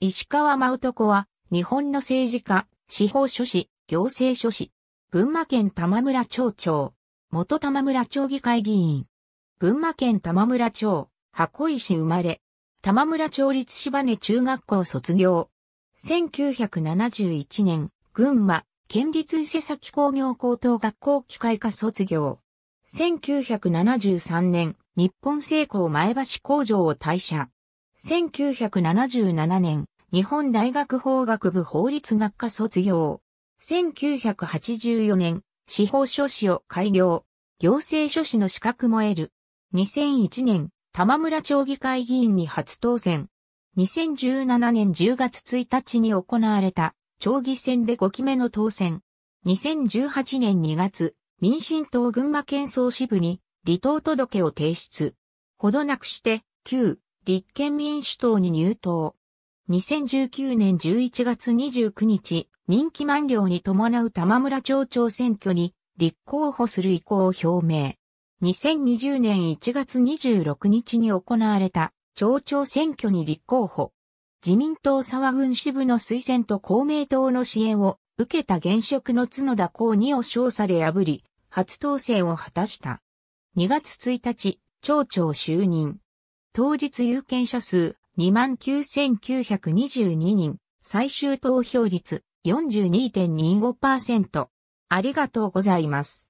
石川真男は、日本の政治家、司法書士、行政書士、群馬県玉村町長、元玉村町議会議員、群馬県玉村町、箱石生まれ、玉村町立芝根中学校卒業、1971年、群馬、県立伊勢崎工業高等学校機械科卒業、1973年、日本製鋼前橋工場を退社。1977年、日本大学法学部法律学科卒業。1984年、司法書士を開業。行政書士の資格も得る。2001年、玉村町議会議員に初当選。2017年10月1日に行われた町議選で5期目の当選。2018年2月、民進党群馬県総支部に離党届を提出。ほどなくして、旧立憲民主党に入党。2019年11月29日、任期満了に伴う玉村町長選挙に立候補する意向を表明。2020年1月26日に行われた町長選挙に立候補。自民党沢郡支部の推薦と公明党の支援を受けた現職の角田公二を少佐で破り、初当選を果たした。2月1日、町長就任。当日有権者数29,922人、最終投票率42.25%。ありがとうございます。